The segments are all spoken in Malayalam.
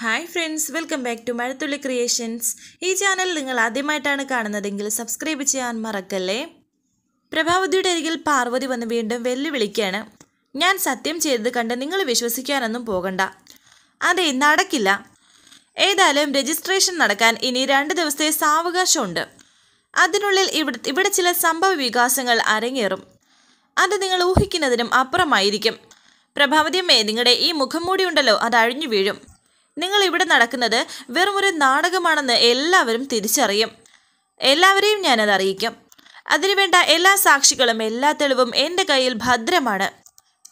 hi friends welcome back to Mazhathulli creations ഈ ചാനൽ നിങ്ങൾ ആദ്യമായിട്ടാണ് കാണുന്നതെങ്കിൽ സബ്സ്ക്രൈബ് ചെയ്യാൻ മറക്കല്ലേ പ്രഭാവതിയുടെ അരികിൽ പാർവതി വന്ന് വീണ്ടും വെല്ലുവിളിക്കുകയാണ് ഞാൻ സത്യം ചെയ്തത് കണ്ട് നിങ്ങൾ വിശ്വസിക്കാനൊന്നും പോകണ്ട അതെ നടക്കില്ല ഏതായാലും രജിസ്ട്രേഷൻ നടക്കാൻ ഇനി രണ്ട് ദിവസത്തെ സാവകാശമുണ്ട് അതിനുള്ളിൽ ഇവിടെ ഇവിടെ ചില സംഭവ വികാസങ്ങൾ അരങ്ങേറും അത് നിങ്ങൾ ഊഹിക്കുന്നതിനും അപ്പുറമായിരിക്കും പ്രഭാവതിയമ്മേ നിങ്ങളുടെ ഈ മുഖം മൂടി ഉണ്ടല്ലോ അത് അഴിഞ്ഞു വീഴും നിങ്ങൾ ഇവിടെ നടക്കുന്നത് വെറും ഒരു നാടകമാണെന്ന് എല്ലാവരും തിരിച്ചറിയും എല്ലാവരെയും ഞാനത് അറിയിക്കും അതിനുവേണ്ട എല്ലാ സാക്ഷികളും എല്ലാ തെളിവും എൻ്റെ കയ്യിൽ ഭദ്രമാണ്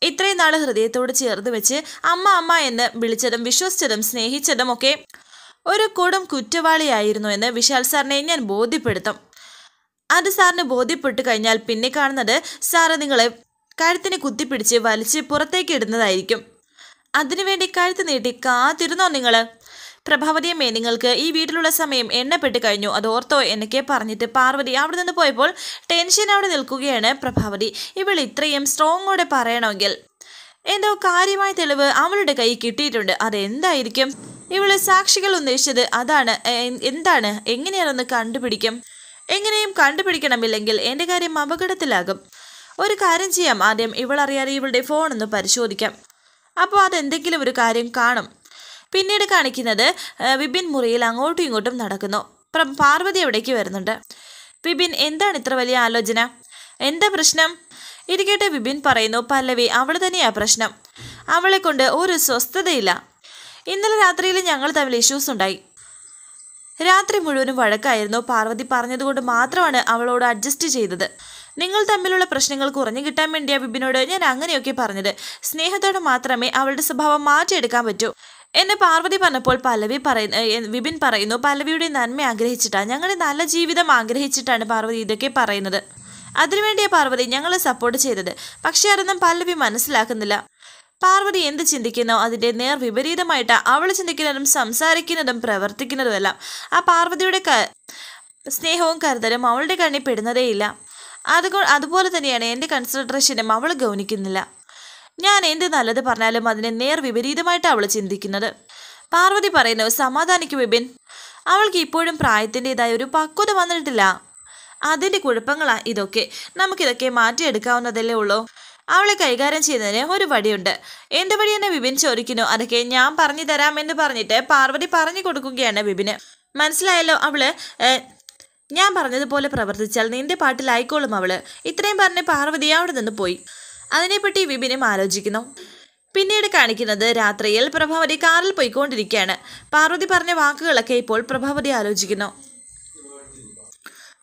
ഇത്രയും നാൾ ഹൃദയത്തോട് ചേർത്ത് വെച്ച് അമ്മ അമ്മ എന്ന് വിളിച്ചതും വിശ്വസിച്ചതും സ്നേഹിച്ചതും ഒക്കെ ഒരു കൂടം കുറ്റവാളിയായിരുന്നു എന്ന് വിശാൽ സാറിനെ ഞാൻ ബോധ്യപ്പെടുത്തും അത് സാറിന് ബോധ്യപ്പെട്ട് കഴിഞ്ഞാൽ പിന്നെ കാണുന്നത് സാറ് നിങ്ങളെ കഴുത്തിന് കുത്തിപ്പിടിച്ച് വലിച്ച് പുറത്തേക്ക് ഇടുന്നതായിരിക്കും അതിനുവേണ്ടി കഴുത്ത് നീട്ടി കാത്തിരുന്നോ നിങ്ങൾ പ്രഭാവതിയമ്മേ നിങ്ങൾക്ക് ഈ വീട്ടിലുള്ള സമയം എണ്ണപ്പെട്ട് കഴിഞ്ഞു അത് ഓർത്തോ എന്നൊക്കെ പറഞ്ഞിട്ട് പാർവതി അവിടെ നിന്ന് പോയപ്പോൾ ടെൻഷൻ അവിടെ നിൽക്കുകയാണ് പ്രഭാവതി ഇവൾ ഇത്രയും സ്ട്രോങ്ങോടെ പറയണമെങ്കിൽ എന്തോ കാര്യമായ തെളിവ് അവളുടെ കൈ കിട്ടിയിട്ടുണ്ട് അതെന്തായിരിക്കും ഇവള് സാക്ഷികൾ ഉന്നയിച്ചത് അതാണ് എന്താണ് എങ്ങനെയാണെന്ന് കണ്ടുപിടിക്കും എങ്ങനെയും കണ്ടുപിടിക്കണമില്ലെങ്കിൽ എൻ്റെ കാര്യം അപകടത്തിലാകും ഒരു കാര്യം ചെയ്യാം ആദ്യം ഇവളറിയാതെ ഇവളുടെ ഫോണൊന്ന് പരിശോധിക്കാം അപ്പോൾ അതെന്തെങ്കിലും ഒരു കാര്യം കാണും പിന്നീട് കാണിക്കുന്നത് വിപിൻ മുറിയിൽ അങ്ങോട്ടും ഇങ്ങോട്ടും നടക്കുന്നു പാർവതി എവിടേക്ക് വരുന്നുണ്ട് വിപിൻ എന്താണ് ഇത്ര വലിയ ആലോചന എന്താ പ്രശ്നം ഇത് കേട്ട് വിപിൻ പറയുന്നു പല്ലവി അവൾ തന്നെയാ പ്രശ്നം അവളെ കൊണ്ട് ഒരു സ്വസ്ഥതയില്ല ഇന്നലെ രാത്രിയിൽ ഞങ്ങൾ തമ്മിൽ ഇഷ്യൂസ് ഉണ്ടായി രാത്രി മുഴുവനും വഴക്കായിരുന്നു പാർവതി പറഞ്ഞതുകൊണ്ട് മാത്രമാണ് അവളോട് അഡ്ജസ്റ്റ് ചെയ്തത് നിങ്ങൾ തമ്മിലുള്ള പ്രശ്നങ്ങൾ കുറഞ്ഞു കിട്ടാൻ വേണ്ടിയാ ബിബിനോട് ഞാൻ അങ്ങനെയൊക്കെ പറഞ്ഞത് സ്നേഹത്തോടെ മാത്രമേ അവളുടെ സ്വഭാവം മാറ്റിയെടുക്കാൻ പറ്റൂ എന്നെ പാർവതി പറഞ്ഞപ്പോൾ പല്ലവി പറയുന്നു വിപിൻ പറയുന്നു പല്ലവിയുടെ നന്മ ആഗ്രഹിച്ചിട്ടാണ് ഞങ്ങളുടെ നല്ല ജീവിതം ആഗ്രഹിച്ചിട്ടാണ് പാർവതി ഇതൊക്കെ പറയുന്നത് അതിനുവേണ്ടിയ പാർവതി ഞങ്ങളെ സപ്പോർട്ട് ചെയ്തത് പക്ഷേ അതൊന്നും പല്ലവി മനസ്സിലാക്കുന്നില്ല പാർവതി എന്ത് ചിന്തിക്കുന്നോ അതിൻ്റെ നേർ വിപരീതമായിട്ട് അവൾ ചിന്തിക്കുന്നതും സംസാരിക്കുന്നതും പ്രവർത്തിക്കുന്നതുമെല്ലാം ആ പാർവതിയുടെ സ്നേഹവും കരുതലും അവളുടെ കണ്ണിൽ പെടുന്നതേയില്ല അതുകൊ അതുപോലെ തന്നെയാണ് എൻ്റെ കൺസിഡറേഷനും അവൾ ഗൗനിക്കുന്നില്ല ഞാൻ എന്ത് നല്ലത് പറഞ്ഞാലും അതിനെ നേർ വിപരീതമായിട്ട് അവൾ ചിന്തിക്കുന്നത് പാർവതി പറയുന്നു സമാധാനിക്കും വിപിൻ അവൾക്ക് ഇപ്പോഴും പ്രായത്തിൻ്റെതായ ഒരു പക്വത വന്നിട്ടില്ല അതിൻ്റെ കുഴപ്പങ്ങളാ ഇതൊക്കെ നമുക്കിതൊക്കെ മാറ്റിയെടുക്കാവുന്നതല്ലേ ഉള്ളൂ അവളെ കൈകാര്യം ചെയ്യുന്നതിന് ഒരു വഴിയുണ്ട് എൻ്റെ വഴി എന്നെ വിപിൻ ചോദിക്കുന്നു അതൊക്കെ ഞാൻ പറഞ്ഞു തരാമെന്ന് പറഞ്ഞിട്ട് പാർവതി പറഞ്ഞു കൊടുക്കുകയാണ് വിപിന് മനസ്സിലായല്ലോ അവള് ഞാൻ പറഞ്ഞതുപോലെ പ്രവർത്തിച്ചാൽ നിന്റെ പാട്ടിലായിക്കോളും അവള് ഇത്രയും പറഞ്ഞ് പാർവതി അവിടെ നിന്ന് പോയി അതിനെപ്പറ്റി വിപിനും ആലോചിക്കുന്നു പിന്നീട് കാണിക്കുന്നത് രാത്രിയിൽ പ്രഭാവതി കാറിൽ പോയിക്കൊണ്ടിരിക്കുകയാണ് പാർവതി പറഞ്ഞ വാക്കുകളൊക്കെ ഇപ്പോൾ പ്രഭാവതി ആലോചിക്കുന്നു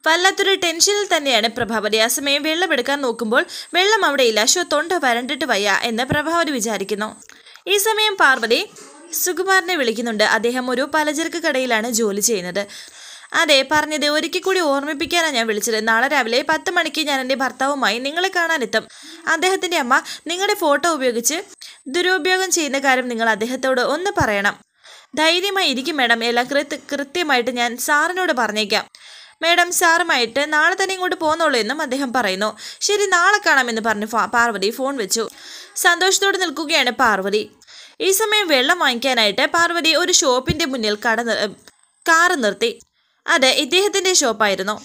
വല്ലാത്തൊരു ടെൻഷനിൽ തന്നെയാണ് പ്രഭാവതി ആ സമയം വെള്ളമെടുക്കാൻ നോക്കുമ്പോൾ വെള്ളം അവിടെ ഇല്ല ശോ തൊണ്ട വരണ്ടിട്ട് വയ്യ എന്ന് പ്രഭാവതി വിചാരിക്കുന്നു ഈ സമയം പാർവതി സുകുമാറിനെ വിളിക്കുന്നുണ്ട് അദ്ദേഹം ഒരു പലചരക്ക് കടയിലാണ് ജോലി ചെയ്യുന്നത് അതെ പറഞ്ഞത് ഒരിക്കൽ കൂടി ഓർമ്മിപ്പിക്കാനാണ് ഞാൻ വിളിച്ചത് നാളെ രാവിലെ പത്ത് മണിക്ക് ഞാൻ എൻ്റെ ഭർത്താവുമായി നിങ്ങളെ കാണാനെത്തും അദ്ദേഹത്തിൻ്റെ അമ്മ നിങ്ങളുടെ ഫോട്ടോ ഉപയോഗിച്ച് ദുരുപയോഗം ചെയ്യുന്ന കാര്യം നിങ്ങൾ അദ്ദേഹത്തോട് ഒന്ന് പറയണം ധൈര്യമായി ഇരിക്കും മാഡം എല്ലാം കൃത്യ കൃത്യമായിട്ട് ഞാൻ സാറിനോട് പറഞ്ഞേക്കാം മാഡം സാറുമായിട്ട് നാളെ തന്നെ ഇങ്ങോട്ട് പോകുന്നുള്ളൂ എന്നും അദ്ദേഹം പറയുന്നു ശരി നാളെ കാണാമെന്ന് പറഞ്ഞ് പാർവതി ഫോൺ വെച്ചു സന്തോഷത്തോടെ നിൽക്കുകയാണ് പാർവതി ഈ സമയം വെള്ളം വാങ്ങിക്കാനായിട്ട് പാർവതി ഒരു ഷോപ്പിൻ്റെ മുന്നിൽ കട കാറ് നിർത്തി അതെ ഇദ്ദേഹത്തിന്റെ ഷോപ്പായിരുന്നു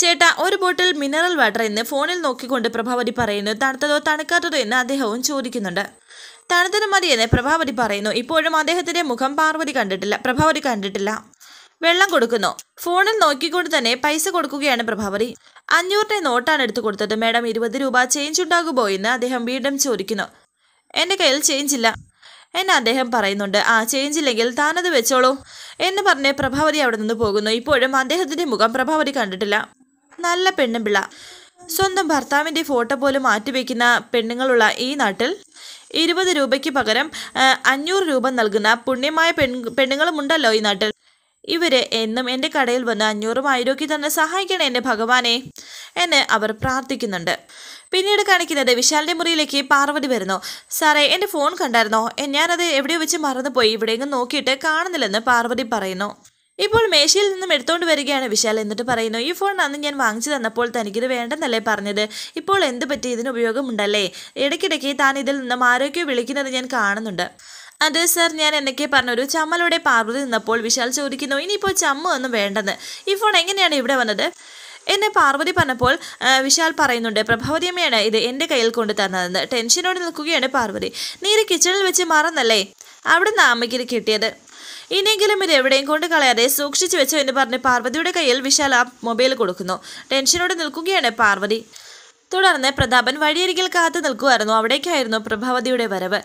ചേട്ടാ ഒരു ബോട്ടിൽ മിനറൽ വാട്ടർ എന്ന് ഫോണിൽ നോക്കിക്കൊണ്ട് പ്രഭാവതി പറയുന്നു തണുത്തതോ തണുക്കാത്തതോ എന്ന് അദ്ദേഹവും ചോദിക്കുന്നുണ്ട് തണുത്തത് മതിയെന്ന് പ്രഭാവതി പറയുന്നു ഇപ്പോഴും അദ്ദേഹത്തിന്റെ മുഖം പാർവതി കണ്ടിട്ടില്ല പ്രഭാവതി കണ്ടിട്ടില്ല വെള്ളം കൊടുക്കുന്നു ഫോണിൽ നോക്കിക്കൊണ്ട് തന്നെ പൈസ കൊടുക്കുകയാണ് പ്രഭാവതി അഞ്ഞൂറിന്റെ നോട്ടാണ് എടുത്തു കൊടുത്തത് മാഡം ഇരുപത് രൂപ ചേഞ്ച് ഉണ്ടാകുമോ എന്ന് അദ്ദേഹം വീണ്ടും ചോദിക്കുന്നു എൻ്റെ കയ്യിൽ ചേഞ്ച് ഇല്ല എന്നെ അദ്ദേഹം പറയുന്നുണ്ട് ആ ചേഞ്ച് ഇല്ലെങ്കിൽ താനത് വെച്ചോളൂ എന്ന് പറഞ്ഞ് പ്രഭാവതി അവിടെ നിന്ന് പോകുന്നു ഇപ്പോഴും അദ്ദേഹത്തിന്റെ മുഖം പ്രഭാവതി കണ്ടിട്ടില്ല നല്ല പെണ്ണുപിള്ള സ്വന്തം ഭർത്താവിന്റെ ഫോട്ടോ പോലും മാറ്റിവെക്കുന്ന പെണ്ണുങ്ങളുള്ള ഈ നാട്ടിൽ ഇരുപത് രൂപയ്ക്ക് പകരം അഞ്ഞൂറ് രൂപ നൽകുന്ന പുണ്യമായ പെൺ പെണ്ണുങ്ങളുമുണ്ടല്ലോ ഈ നാട്ടിൽ ഇവരെ എന്നും എൻ്റെ കടയിൽ വന്ന് അഞ്ഞൂറും ആയിരമൊക്കെ തന്നെ സഹായിക്കണേ എൻ്റെ ഭഗവാനെ എന്ന് അവർ പ്രാർത്ഥിക്കുന്നുണ്ട് പിന്നീട് കാണിക്കുന്നത് വിശാലിന്റെ മുറിയിലേക്ക് പാർവതി വരുന്നു സാറേ എൻ്റെ ഫോൺ കണ്ടായിരുന്നോ ഞാനത് എവിടെയോ വെച്ച് മറന്നുപോയി ഇവിടെയെങ്കിലും നോക്കിയിട്ട് കാണുന്നില്ലെന്ന് പാർവതി പറയുന്നു ഇപ്പോൾ മേശയിൽ നിന്നും എടുത്തുകൊണ്ട് വരികയാണ് വിശാൽ എന്നിട്ട് പറയുന്നു ഈ ഫോൺ അന്ന് ഞാൻ വാങ്ങിച്ചു തന്നപ്പോൾ തനിക്കിത് വേണ്ടെന്നല്ലേ പറഞ്ഞത് ഇപ്പോൾ എന്ത് പറ്റി ഇതിന് ഉപയോഗമുണ്ടല്ലേ ഇടയ്ക്കിടയ്ക്ക് താൻ ഇതിൽ നിന്നും ആരോഗ്യം വിളിക്കുന്നത് ഞാൻ കാണുന്നുണ്ട് അതെ സർ ഞാൻ എന്നൊക്കെ പറഞ്ഞൊരു ചമ്മലോടെ പാർവതി നിന്നപ്പോൾ വിശാൽ ചോദിക്കുന്നു ഇനിയിപ്പോൾ ചമ്മ ഒന്നും വേണ്ടെന്ന് ഈ ഫോൺ എങ്ങനെയാണ് ഇവിടെ വന്നത് എന്നെ പാർവതി പറഞ്ഞപ്പോൾ വിശാൽ പറയുന്നുണ്ട് പ്രഭാവതിയമ്മയാണ് ഇത് എൻ്റെ കയ്യിൽ കൊണ്ട് തന്നതെന്ന് ടെൻഷനോടെ നിൽക്കുകയാണ് പാർവതി നീര് കിച്ചണിൽ വെച്ച് മറന്നല്ലേ അവിടെ അമ്മയ്ക്ക് ഇത് കിട്ടിയത് ഇനിയെങ്കിലും ഇത് എവിടെയും കൊണ്ട് കളയാതെ സൂക്ഷിച്ചു വെച്ചോ എന്ന് പറഞ്ഞ് പാർവതിയുടെ കയ്യിൽ വിശാൽ ആ മൊബൈൽ കൊടുക്കുന്നു ടെൻഷനോടെ നിൽക്കുകയാണ് പാർവതി തുടർന്ന് പ്രതാപൻ വഴിയരികിൽ കാത്തു നിൽക്കുമായിരുന്നു അവിടേക്കായിരുന്നു പ്രഭാവതിയുടെ വരവ്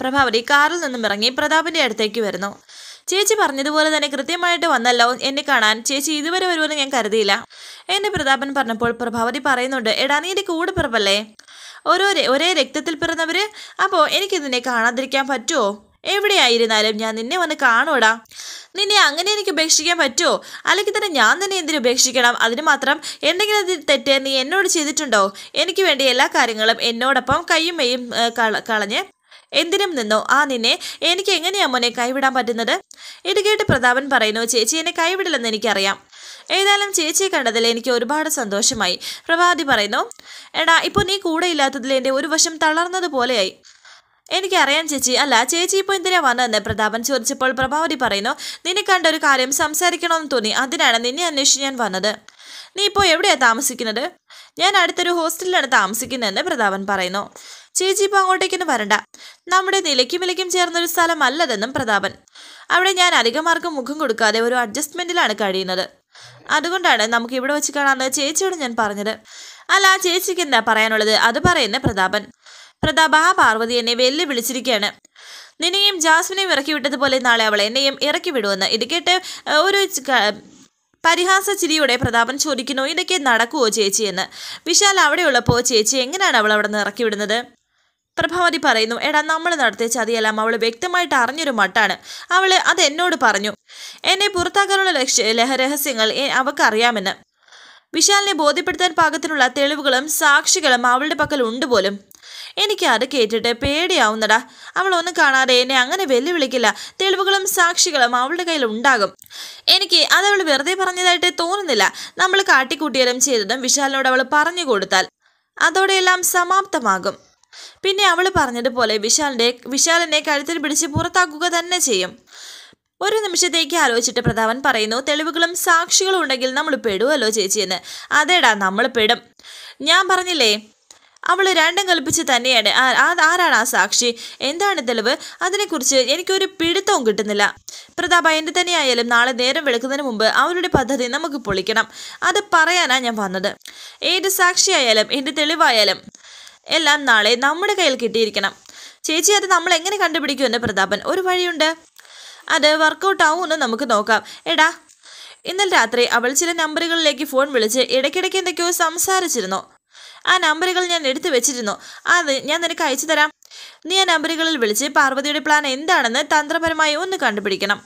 പ്രഭാവതി കാറിൽ നിന്നും ഇറങ്ങി പ്രതാപന്റെ അടുത്തേക്ക് വരുന്നു ചേച്ചി പറഞ്ഞതുപോലെ തന്നെ കൃത്യമായിട്ട് വന്നല്ലോ എന്നെ കാണാൻ ചേച്ചി ഇതുവരെ വരുമെന്ന് ഞാൻ കരുതിയില്ല എന്റെ പ്രതാപൻ പറഞ്ഞപ്പോൾ പ്രഭാവതി പറയുന്നുണ്ട് എടാ നീ എന്റെ കൂടെ പിറപ്പല്ലേ ഓരോ ഒരേ രക്തത്തിൽ പിറന്നവര് അപ്പോൾ എനിക്ക് നിന്നെ കാണാതിരിക്കാൻ പറ്റുമോ എവിടെയായിരുന്നാലും ഞാൻ നിന്നെ വന്ന് കാണൂടാ നിന്നെ അങ്ങനെ എനിക്ക് ഉപേക്ഷിക്കാൻ പറ്റുമോ അല്ലെങ്കിൽ തന്നെ ഞാൻ തന്നെ എന്തിനു ഉപേക്ഷിക്കണം അതിന് മാത്രം എന്തെങ്കിലും തെറ്റ് നീ എന്നോട് ചെയ്തിട്ടുണ്ടോ എനിക്ക് വേണ്ടി എല്ലാ കാര്യങ്ങളും എന്നോടൊപ്പം കയ്യും മെയ്യും കളഞ്ഞ് എന്തിനും നിന്നോ ആ നിന്നെ എനിക്ക് എങ്ങനെയാ മോനെ കൈവിടാൻ പറ്റുന്നത് ഇത് കേട്ട് പ്രതാപൻ പറയുന്നു ചേച്ചി എന്നെ കൈവിടില്ലെന്ന് എനിക്കറിയാം ഏതായാലും ചേച്ചിയെ കണ്ടതിൽ എനിക്ക് ഒരുപാട് സന്തോഷമായി പ്രഭാതി പറയുന്നു എടാ ഇപ്പൊ നീ കൂടെ ഇല്ലാത്തതിൽ എന്റെ ഒരു വശം തളർന്നതുപോലെയായി എനിക്കറിയാം ചേച്ചി അല്ല ചേച്ചി ഇപ്പോൾ എന്തിനാ വന്നതെന്ന് പ്രതാപൻ ചോദിച്ചപ്പോൾ പ്രഭാവതി പറയുന്നു നിന്നെ കണ്ട ഒരു കാര്യം സംസാരിക്കണമെന്ന് തോന്നി അതിനാണ് നിന്നെ അന്വേഷിച്ച് ഞാൻ വന്നത് നീ ഇപ്പോൾ എവിടെയാണ് താമസിക്കുന്നത് ഞാൻ അടുത്തൊരു ഹോസ്റ്റലിലാണ് താമസിക്കുന്നതെന്ന് പ്രതാപൻ പറയുന്നു ചേച്ചി ഇപ്പൊ അങ്ങോട്ടേക്കൊന്നും വരണ്ട നമ്മുടെ നിലയ്ക്കും വിലയ്ക്കും ചേർന്നൊരു സ്ഥലമല്ലതെന്നും പ്രതാപൻ അവിടെ ഞാൻ അധികമാർക്കും മുഖം കൊടുക്കാതെ ഒരു അഡ്ജസ്റ്റ്മെന്റിലാണ് കഴിയുന്നത് അതുകൊണ്ടാണ് നമുക്ക് ഇവിടെ വെച്ച് കാണാമെന്ന് ചേച്ചിയോട് ഞാൻ പറഞ്ഞത് അല്ല ചേച്ചിക്ക് എന്താ പറയാനുള്ളത് അത് പറയുന്ന പ്രതാപൻ പ്രതാപ ആ പാർവതി എന്നെ വെല്ലുവിളിച്ചിരിക്കുകയാണ് നിന്നെയും ജാസ്മിനെയും ഇറക്കി വിട്ടതുപോലെ നാളെ അവൾ എന്നെയും ഇറക്കി വിടുമെന്ന് ഇത് കേട്ട് ഒരു പരിഹാസ ചിരിയോടെ പ്രതാപൻ ചോദിക്കുന്നു ഇതൊക്കെ ചേച്ചി എന്ന് വിശാൽ അവിടെയുള്ളപ്പോൾ ചേച്ചി എങ്ങനെയാണ് അവൾ അവിടെ നിന്ന് ഇറക്കി വിടുന്നത് പ്രഭാവതി പറയുന്നു എടാ നമ്മൾ നടത്തിയ ചതിയെല്ലാം അവൾ വ്യക്തമായിട്ട് അറിഞ്ഞൊരു മട്ടാണ് അവൾ അത് എന്നോട് പറഞ്ഞു എന്നെ പുറത്താക്കാനുള്ള ലക്ഷ്യ രഹസ്യങ്ങൾ അവക്കറിയാമെന്ന് വിശാലിനെ ബോധ്യപ്പെടുത്താൻ പാകത്തിനുള്ള തെളിവുകളും സാക്ഷികളും അവളുടെ പക്കൽ ഉണ്ട് പോലും എനിക്ക് അത് കേട്ടിട്ട് പേടിയാവുന്നടാ അവൾ ഒന്നും കാണാതെ എന്നെ അങ്ങനെ വെല്ലുവിളിക്കില്ല തെളിവുകളും സാക്ഷികളും അവളുടെ കയ്യിൽ ഉണ്ടാകും എനിക്ക് അതവൾ വെറുതെ പറഞ്ഞതായിട്ട് തോന്നുന്നില്ല നമ്മൾ കാട്ടിക്കൂട്ടിയാലും ചെയ്തതും വിശാലിനോട് അവൾ പറഞ്ഞു കൊടുത്താൽ അതോടെയെല്ലാം സമാപ്തമാകും പിന്നെ അവൾ പറഞ്ഞതുപോലെ വിശാലിൻ്റെ വിശാലിനെ കഴുത്തിൽ പിടിച്ച് പുറത്താക്കുക തന്നെ ചെയ്യും ഒരു നിമിഷത്തേക്ക് ആലോചിച്ചിട്ട് പ്രതാപൻ പറയുന്നു തെളിവുകളും സാക്ഷികളും ഉണ്ടെങ്കിൽ നമ്മൾ പെടുമല്ലോ ചേച്ചിയെന്ന് അതേടാ നമ്മൾ പെടും ഞാൻ പറഞ്ഞില്ലേ അവൾ രണ്ടും കൽപ്പിച്ച് തന്നെയാണ് ആരാണ് ആ സാക്ഷി എന്താണ് തെളിവ് അതിനെക്കുറിച്ച് എനിക്കൊരു പിടുത്തവും കിട്ടുന്നില്ല പ്രതാപ എൻ്റെ തന്നെയായാലും നാളെ നേരം വെളുക്കുന്നതിന് മുമ്പ് അവരുടെ പദ്ധതി നമുക്ക് പൊളിക്കണം അത് പറയാനാണ് ഞാൻ വന്നത് ഏത് സാക്ഷിയായാലും എൻ്റെ തെളിവായാലും എല്ലാം നാളെ നമ്മുടെ കയ്യിൽ കിട്ടിയിരിക്കണം ചേച്ചി അത് നമ്മൾ എങ്ങനെ കണ്ടുപിടിക്കുമെന്ന് പ്രതാപൻ ഒരു വഴിയുണ്ട് അത് വർക്കൗട്ട് ആവുമെന്ന് നമുക്ക് നോക്കാം എടാ ഇന്നലെ രാത്രി അവൾ ചില നമ്പറുകളിലേക്ക് ഫോൺ വിളിച്ച് ഇടയ്ക്കിടയ്ക്ക് എന്തൊക്കെയോ സംസാരിച്ചിരുന്നു ആ നമ്പറുകൾ ഞാൻ എടുത്തു വെച്ചിരുന്നു അത് ഞാൻ നിനക്ക് അയച്ചു തരാം നീ ആ നമ്പറുകളിൽ വിളിച്ച് പാർവതിയുടെ പ്ലാൻ എന്താണെന്ന് തന്ത്രപരമായി ഒന്ന് കണ്ടുപിടിക്കണം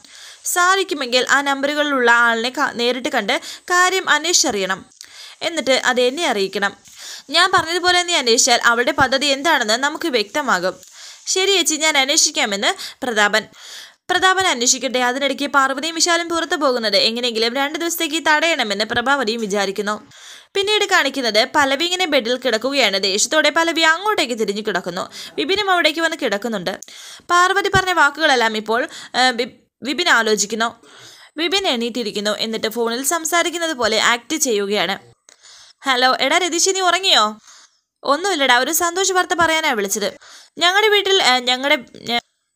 സാധിക്കുമെങ്കിൽ ആ നമ്പറുകളിലുള്ള ആളിനെ നേരിട്ട് കണ്ട് കാര്യം അന്വേഷിച്ചറിയണം എന്നിട്ട് അത് എന്നെ അറിയിക്കണം ഞാൻ പറഞ്ഞതുപോലെ നീ അന്വേഷിച്ചാൽ അവളുടെ പദ്ധതി എന്താണെന്ന് നമുക്ക് വ്യക്തമാകും ശരി ചേച്ചി ഞാൻ അന്വേഷിക്കാമെന്ന് പ്രതാപൻ പ്രതാപൻ അന്വേഷിക്കട്ടെ അതിനിടയ്ക്ക് പാർവതിയും വിശാലും പുറത്തു പോകുന്നത് എങ്ങനെയെങ്കിലും രണ്ട് ദിവസത്തേക്ക് തടയണമെന്ന് പ്രഭാവതിയും വിചാരിക്കുന്നു പിന്നീട് കാണിക്കുന്നത് പലവി ഇങ്ങനെ ബെഡിൽ കിടക്കുകയാണ് ദേഷ്യത്തോടെ പലവി അങ്ങോട്ടേക്ക് തിരിഞ്ഞു കിടക്കുന്നു വിപിനും അവിടേക്ക് വന്ന് കിടക്കുന്നുണ്ട് പാർവതി പറഞ്ഞ വാക്കുകളെല്ലാം ഇപ്പോൾ വിപിൻ ആലോചിക്കുന്നു വിപിൻ എണീറ്റിരിക്കുന്നു എന്നിട്ട് ഫോണിൽ സംസാരിക്കുന്നത് പോലെ ആക്ട് ചെയ്യുകയാണ് ഹലോ എടാ രതീഷ് നീ ഉറങ്ങിയോ ഒന്നുമില്ലടാ ഒരു സന്തോഷ വാർത്ത പറയാനാണ് വിളിച്ചത് ഞങ്ങളുടെ വീട്ടിൽ ഞങ്ങളുടെ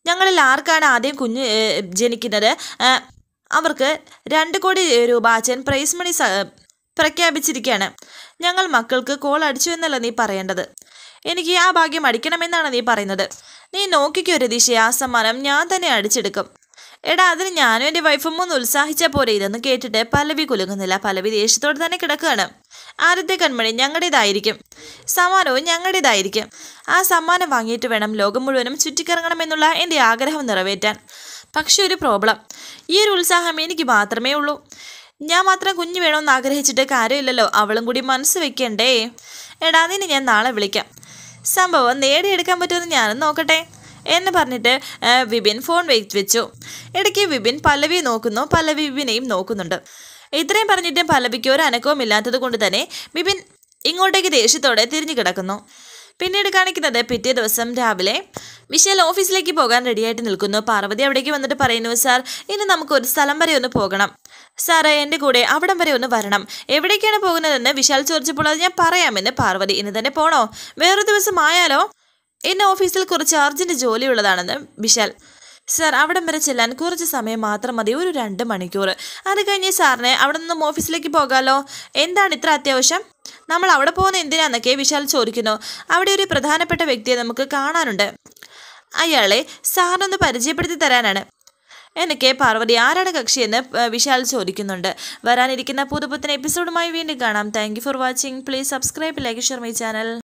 ഞങ്ങളിൽ ആർക്കാണ് ആദ്യം കുഞ്ഞ് ജനിക്കുന്നത് അവർക്ക് രണ്ട് കോടി രൂപ അച്ഛൻ പ്രൈസ് മണി പ്രഖ്യാപിച്ചിരിക്കുകയാണ് ഞങ്ങൾ മക്കൾക്ക് കോൾ അടിച്ചു എന്നല്ല നീ പറയേണ്ടത് എനിക്ക് ആ ഭാഗ്യം അടിക്കണമെന്നാണ് നീ പറയുന്നത് നീ നോക്കിക്കോ രതീഷെ ആ സമ്മാനം ഞാൻ തന്നെ അടിച്ചെടുക്കും എടാ അതിന് ഞാനും എൻ്റെ വൈഫും ഒന്ന് ഉത്സാഹിച്ച പോലെ ഇതെന്ന് കേട്ടിട്ട് പലവി കുലുങ്ങുന്നില്ല പലവി ദേഷ്യത്തോടെ തന്നെ കിടക്കുകയാണ് ആദ്യത്തെ കൺമണി ഞങ്ങളുടേതായിരിക്കും സമ്മാനവും ഞങ്ങളുടേതായിരിക്കും ആ സമ്മാനം വാങ്ങിയിട്ട് വേണം ലോകം മുഴുവനും ചുറ്റിക്കറങ്ങണമെന്നുള്ള എൻ്റെ ആഗ്രഹം നിറവേറ്റാൻ പക്ഷെ ഒരു പ്രോബ്ലം ഈ ഒരു ഉത്സാഹം എനിക്ക് മാത്രമേ ഉള്ളൂ ഞാൻ മാത്രം കുഞ്ഞു വേണമെന്ന് ആഗ്രഹിച്ചിട്ട് കാര്യമില്ലല്ലോ അവളും കൂടി മനസ്സ് വെക്കണ്ടേ എടാ നിന്നെ ഞാൻ നാളെ വിളിക്കാം സംഭവം നേടിയെടുക്കാൻ പറ്റുമെന്ന് ഞാനും നോക്കട്ടെ എന്ന് പറഞ്ഞിട്ട് വിപിൻ ഫോൺ വെച്ചു ഇടയ്ക്ക് വിപിൻ പല്ലവി നോക്കുന്നു പല്ലവി വിപിനെയും നോക്കുന്നുണ്ട് ഇത്രയും പറഞ്ഞിട്ടും പല്ലവിക്ക് ഒരു അനക്കവും ഇല്ലാത്തത് കൊണ്ട് തന്നെ ബിപിൻ ഇങ്ങോട്ടേക്ക് ദേഷ്യത്തോടെ തിരിഞ്ഞു കിടക്കുന്നു പിന്നീട് കാണിക്കുന്നത് പിറ്റേ ദിവസം രാവിലെ വിശാൽ ഓഫീസിലേക്ക് പോകാൻ റെഡിയായിട്ട് നിൽക്കുന്നു പാർവതി അവിടേക്ക് വന്നിട്ട് പറയുന്നു സാർ ഇനി നമുക്കൊരു സ്ഥലം വരെ ഒന്ന് പോകണം സാറേ എൻ്റെ കൂടെ അവിടം വരെ ഒന്ന് വരണം എവിടേക്കാണ് പോകുന്നതെന്ന് വിശാൽ ചോദിച്ചപ്പോൾ അത് ഞാൻ പറയാമെന്ന് പാർവതി ഇന്ന് തന്നെ പോണോ വേറൊരു ദിവസം ആയാലോ ഇന്ന് ഓഫീസിൽ കുറച്ച് അർജൻറ്റ് ഉള്ളതാണെന്ന് വിശാൽ സാർ അവിടം വരെ ചെല്ലാൻ കുറച്ച് സമയം മാത്രം മതി ഒരു രണ്ട് മണിക്കൂർ അത് കഴിഞ്ഞ് സാറിനെ അവിടെ നിന്നും ഓഫീസിലേക്ക് പോകാമല്ലോ എന്താണ് ഇത്ര അത്യാവശ്യം നമ്മൾ അവിടെ പോകുന്ന എന്തിനാന്നൊക്കെ വിശാൽ ചോദിക്കുന്നു അവിടെ ഒരു പ്രധാനപ്പെട്ട വ്യക്തിയെ നമുക്ക് കാണാനുണ്ട് അയാളെ സാറിനൊന്ന് പരിചയപ്പെടുത്തി തരാനാണ് എന്നൊക്കെ പാർവതി ആരാണ് എന്ന് വിശാൽ ചോദിക്കുന്നുണ്ട് വരാനിരിക്കുന്ന പുതുപുത്തൻ എപ്പിസോഡുമായി വീണ്ടും കാണാം thank for watching please subscribe like share my channel